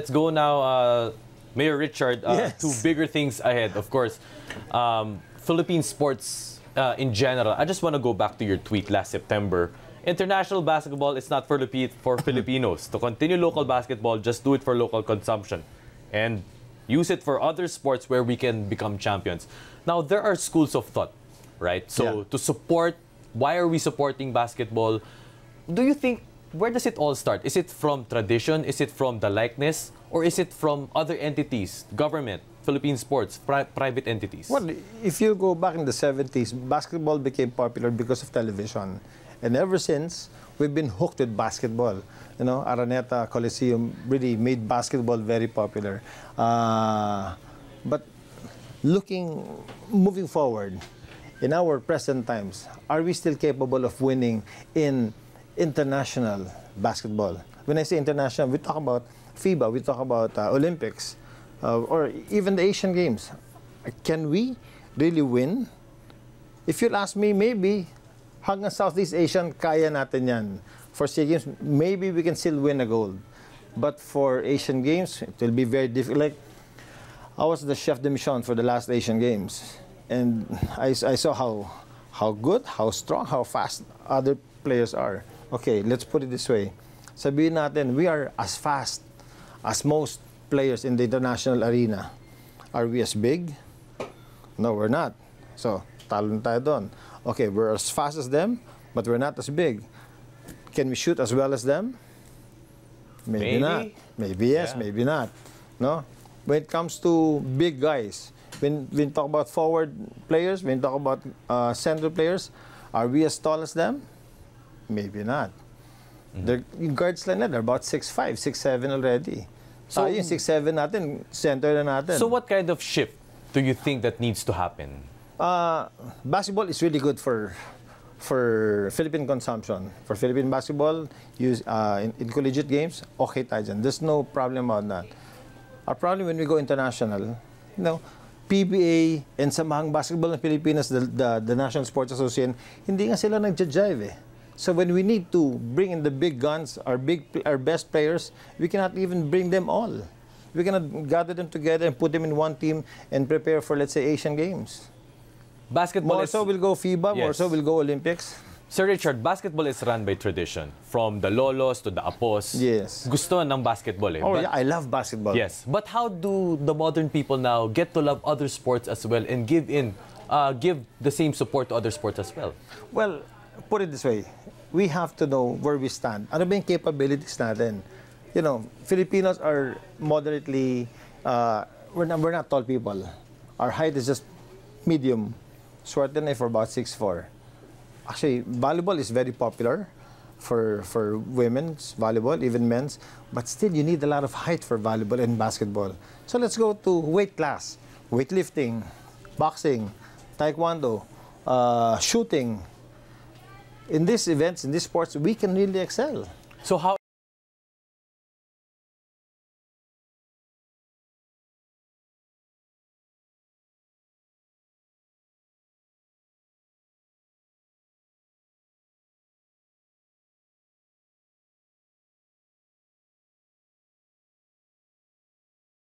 Let's go now, uh, Mayor Richard, uh, yes. to bigger things ahead, of course. Um, Philippine sports uh, in general. I just want to go back to your tweet last September. International basketball is not for, the for Filipinos. To continue local basketball, just do it for local consumption. And use it for other sports where we can become champions. Now, there are schools of thought, right? So yeah. to support, why are we supporting basketball? Do you think where does it all start? Is it from tradition? Is it from the likeness? Or is it from other entities, government, Philippine sports, pri private entities? Well, if you go back in the 70s, basketball became popular because of television. And ever since, we've been hooked with basketball. You know, Araneta Coliseum really made basketball very popular. Uh, but looking, moving forward, in our present times, are we still capable of winning in international basketball. When I say international, we talk about FIBA, we talk about uh, Olympics, uh, or even the Asian Games. Can we really win? If you'll ask me, maybe hanggang Southeast Asian, kaya natin yan. For SEA Games, maybe we can still win a gold. But for Asian Games, it will be very difficult. Like, I was the chef de mission for the last Asian Games. And I, I saw how, how good, how strong, how fast other players are. okay, let's put it this way. Sabihin natin, we are as fast as most players in the international arena. Are we as big? No, we're not. So, talo na tayo doon. Okay, we're as fast as them, but we're not as big. Can we shoot as well as them? Maybe, maybe. not. Maybe yes, yeah. maybe not. No? When it comes to big guys, when we talk about forward players, when we talk about uh, center players, are we as tall as them? Maybe not. Mm-hmm. They're, guards lang na, they're about 6'5", 6'7 already. So, Tayo yung 6'7 natin, center na natin. So what kind of shift do you think that needs to happen? Uh, basketball is really good for for Philippine consumption. For Philippine basketball, use uh, in, in collegiate games, okay tayo dyan. There's no problem about that. Our problem when we go international, you know, PBA and samahang basketball ng Pilipinas, the, the, the National Sports Association, hindi nga sila nag jive eh. So when we need to bring in the big guns, our big, our best players, we cannot even bring them all. We cannot gather them together and put them in one team and prepare for, let's say, Asian Games. Basketball. More so will go FIBA. Yes. More so will go Olympics. Sir Richard, basketball is run by tradition. From the lolos to the apos. Yes. Gusto ng basketball eh. Oh, but, yeah, I love basketball. Yes. But how do the modern people now get to love other sports as well and give in, uh, give the same support to other sports as well? Well, put it this way, we have to know where we stand. Ano ba yung capabilities natin? You know, Filipinos are moderately, uh, we're, not, we're not tall people. Our height is just medium. Short and for we're about 6'4". Actually, volleyball is very popular for, for women's volleyball, even men's. But still, you need a lot of height for volleyball and basketball. So let's go to weight class, weightlifting, boxing, taekwondo, uh, shooting, in these events, in these sports, we can really excel. So how